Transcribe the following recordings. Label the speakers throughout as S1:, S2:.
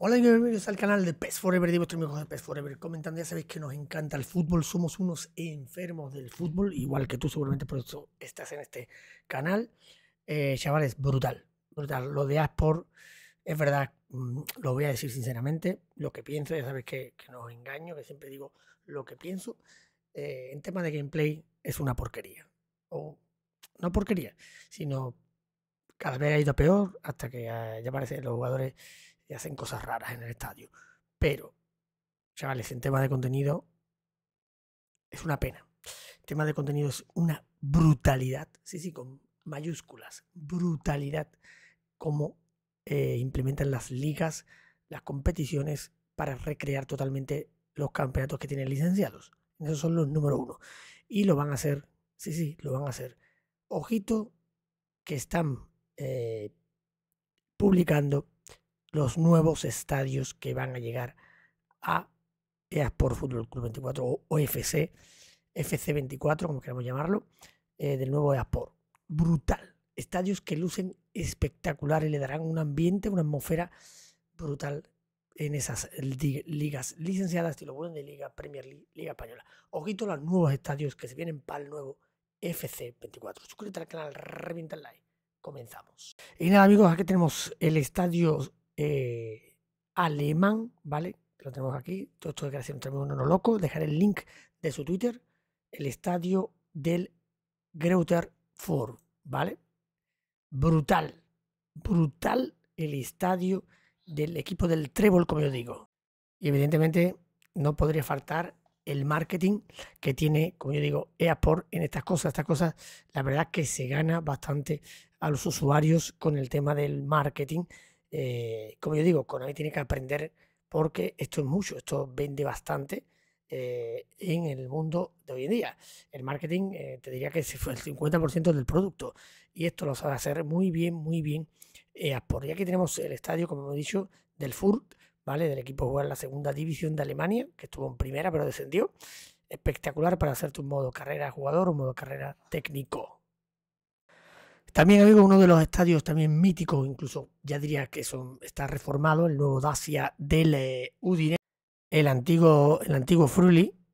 S1: Hola y bienvenidos al canal de PES Forever, de de PES Forever. Comentando, ya sabéis que nos encanta el fútbol, somos unos enfermos del fútbol, igual que tú seguramente por eso estás en este canal. Eh, chavales, brutal, brutal. Lo de Aspor, es verdad, mm, lo voy a decir sinceramente, lo que pienso, ya sabéis que, que no os engaño, que siempre digo lo que pienso. Eh, en tema de gameplay es una porquería. O no porquería, sino cada vez ha ido peor hasta que eh, ya parece los jugadores y hacen cosas raras en el estadio. Pero, chavales, en tema de contenido es una pena. El tema de contenido es una brutalidad, sí, sí, con mayúsculas, brutalidad, como eh, implementan las ligas, las competiciones para recrear totalmente los campeonatos que tienen licenciados. Esos son los número uno. Y lo van a hacer, sí, sí, lo van a hacer. Ojito que están eh, publicando los nuevos estadios que van a llegar a EASPORT Fútbol Club 24 o, FC, FC24, como queremos llamarlo, eh, del nuevo EASPOR. Brutal. Estadios que lucen espectaculares, le darán un ambiente, una atmósfera brutal en esas ligas licenciadas, lo bueno de Liga Premier League, Liga Española. Ojito a los nuevos estadios que se vienen para el nuevo FC24. Suscríbete al canal, revienta el like. Comenzamos. Y nada, amigos, aquí tenemos el estadio eh, alemán, ¿vale? Lo tenemos aquí, todo esto de creación tenemos uno loco, dejaré el link de su Twitter, el estadio del Greuter Fur, ¿vale? Brutal, brutal el estadio del equipo del Trébol, como yo digo. Y evidentemente no podría faltar el marketing que tiene, como yo digo, EAPOR en estas cosas. Estas cosas, la verdad que se gana bastante a los usuarios con el tema del marketing eh, como yo digo, Konami tiene que aprender porque esto es mucho, esto vende bastante eh, en el mundo de hoy en día. El marketing eh, te diría que si fue el 50% del producto y esto lo sabe hacer muy bien, muy bien. por aquí tenemos el estadio, como hemos dicho, del FUR, ¿vale? Del equipo jugar en la segunda división de Alemania, que estuvo en primera pero descendió. Espectacular para hacerte un modo carrera jugador, un modo carrera técnico. También amigo, uno de los estadios también míticos, incluso ya diría que son, está reformado, el nuevo Dacia del eh, Udine Udinese, el antiguo, el antiguo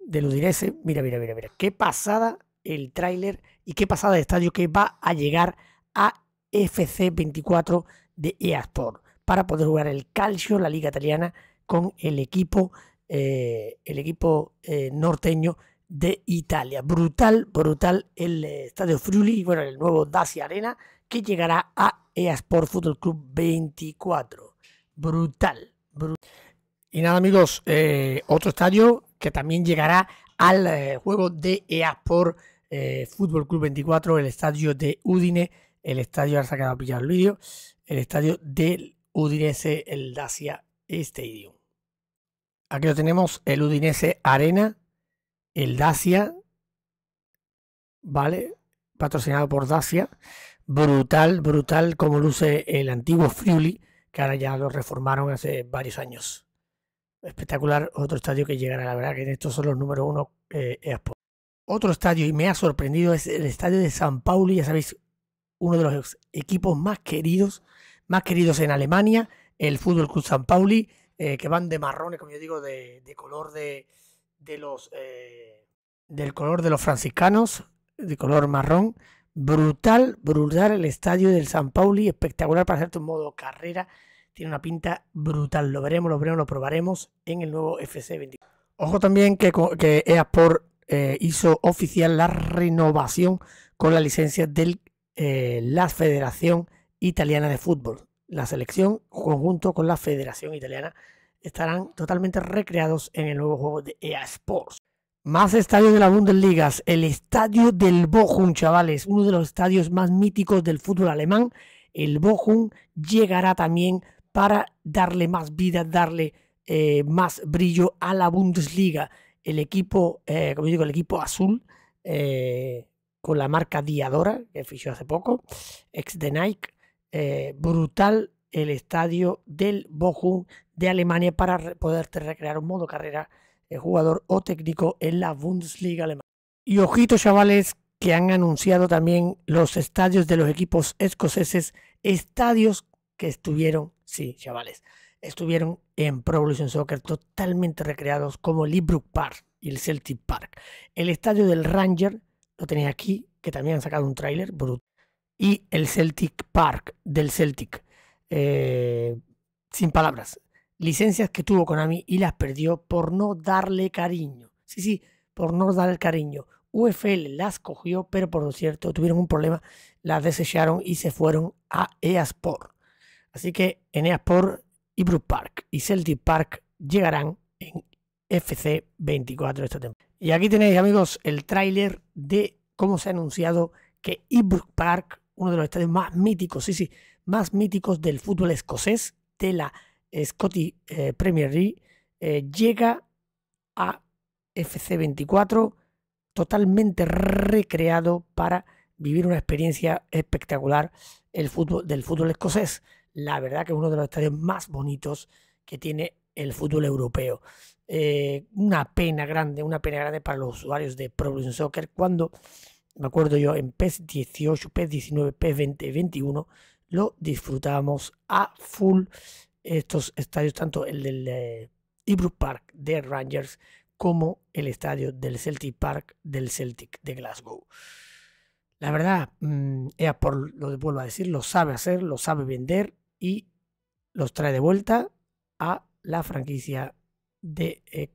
S1: del Udinese. Mira, mira, mira, mira. Qué pasada el tráiler y qué pasada de estadio que va a llegar a FC24 de EASTOR para poder jugar el calcio, la liga italiana, con el equipo, eh, el equipo eh, norteño de Italia. Brutal, brutal el eh, Estadio Friuli bueno, el nuevo Dacia Arena que llegará a e Sports Football Club 24. Brutal, brutal. Y nada amigos, eh, otro estadio que también llegará al eh, juego de EA Sports Fútbol Club 24, el estadio de Udine, el estadio, ahora se ha pillado el vídeo, el estadio del Udinese, el Dacia Stadium. Aquí lo tenemos, el Udinese Arena, el Dacia, ¿vale? Patrocinado por Dacia. Brutal, brutal como luce el antiguo Friuli, que ahora ya lo reformaron hace varios años. Espectacular, otro estadio que llegará, la verdad que estos son los número uno eh, Otro estadio, y me ha sorprendido, es el estadio de San Pauli, ya sabéis, uno de los equipos más queridos, más queridos en Alemania, el Fútbol Club San Pauli, eh, que van de marrones, como yo digo, de color de, de los eh, del color de los franciscanos, de color marrón. Brutal, brutal el estadio del San Pauli, espectacular para hacerte tu modo carrera. Tiene una pinta brutal. Lo veremos, lo veremos, lo probaremos en el nuevo fc 24. Ojo también que, que eh, hizo oficial la renovación con la licencia de eh, la Federación Italiana de Fútbol. La selección conjunto con la Federación Italiana estarán totalmente recreados en el nuevo juego de EA Sports. Más estadios de la Bundesliga, el estadio del Bochum, chavales, uno de los estadios más míticos del fútbol alemán. El Bochum llegará también para darle más vida, darle eh, más brillo a la Bundesliga. El equipo, eh, como digo, el equipo azul, eh, con la marca Diadora, que fichó hace poco, ex de Nike, brutal el estadio del Bochum de Alemania para poderte recrear un modo carrera, de eh, jugador o técnico en la Bundesliga alemana. Y ojito, chavales, que han anunciado también los estadios de los equipos escoceses, estadios que estuvieron, sí, chavales, estuvieron en Pro Evolution Soccer totalmente recreados como el Ibrook Park y el Celtic Park. El estadio del Ranger lo tenéis aquí, que también han sacado un tráiler brutal. Y el Celtic Park del Celtic eh, sin palabras, licencias que tuvo Konami y las perdió por no darle cariño. Sí, sí, por no darle cariño. UFL las cogió, pero por lo cierto tuvieron un problema, las desecharon y se fueron a EASport. Así que en y e Brook Park y Celtic Park llegarán en FC 24 Y aquí tenéis amigos el tráiler de cómo se ha anunciado que Ibrook Park, uno de los estadios más míticos, sí, sí, más míticos del fútbol escocés de la Scottish eh, Premier League, eh, llega a FC24 totalmente recreado para vivir una experiencia espectacular el fútbol, del fútbol escocés. La verdad que es uno de los estadios más bonitos que tiene el fútbol europeo. Eh, una pena grande, una pena grande para los usuarios de Pro Evolution Soccer cuando, me acuerdo yo, en PES 18, PES 19, PES 20, 21, lo disfrutamos a full estos estadios, tanto el del eh, Park de Rangers como el estadio del Celtic Park del Celtic de Glasgow. La verdad, mm, por lo que vuelvo a decir, lo sabe hacer, lo sabe vender y los trae de vuelta a la franquicia de, eh,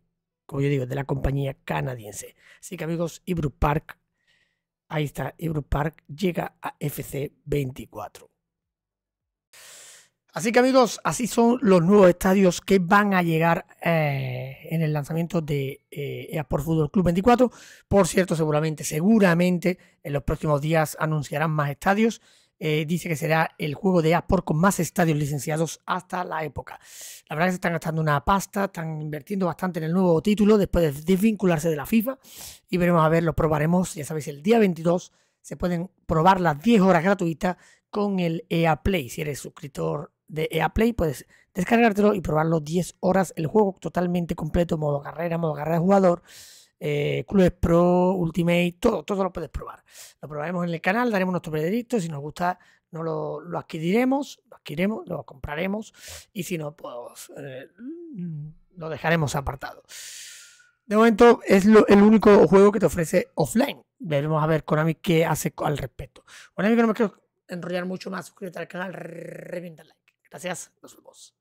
S1: como yo digo, de la compañía canadiense. Así que amigos, Ibrook Park, ahí está, Ibrook Park llega a FC 24. Así que amigos, así son los nuevos estadios que van a llegar eh, en el lanzamiento de eh, EA Sports Fútbol Club 24. Por cierto, seguramente, seguramente en los próximos días anunciarán más estadios. Eh, dice que será el juego de Sports con más estadios licenciados hasta la época. La verdad es que se están gastando una pasta, están invirtiendo bastante en el nuevo título después de desvincularse de la FIFA y veremos a ver, lo probaremos, ya sabéis, el día 22 se pueden probar las 10 horas gratuitas con el EA Play si eres suscriptor de EA eh, Play puedes descargártelo y probarlo 10 horas el juego totalmente completo, modo carrera, modo carrera de jugador, eh, clubes pro, ultimate, todo, todo lo puedes probar. Lo probaremos en el canal, daremos nuestro veredicto, si nos gusta no lo, adquiriremos, lo adquiriremos, lo compraremos y si no, pues eh, lo dejaremos apartado. De momento es el único juego que te ofrece offline. Veremos a ver Konami qué hace al respecto. Bueno, Que no me quiero enrollar mucho más. Suscríbete al canal, revienta Gracias, nos vemos.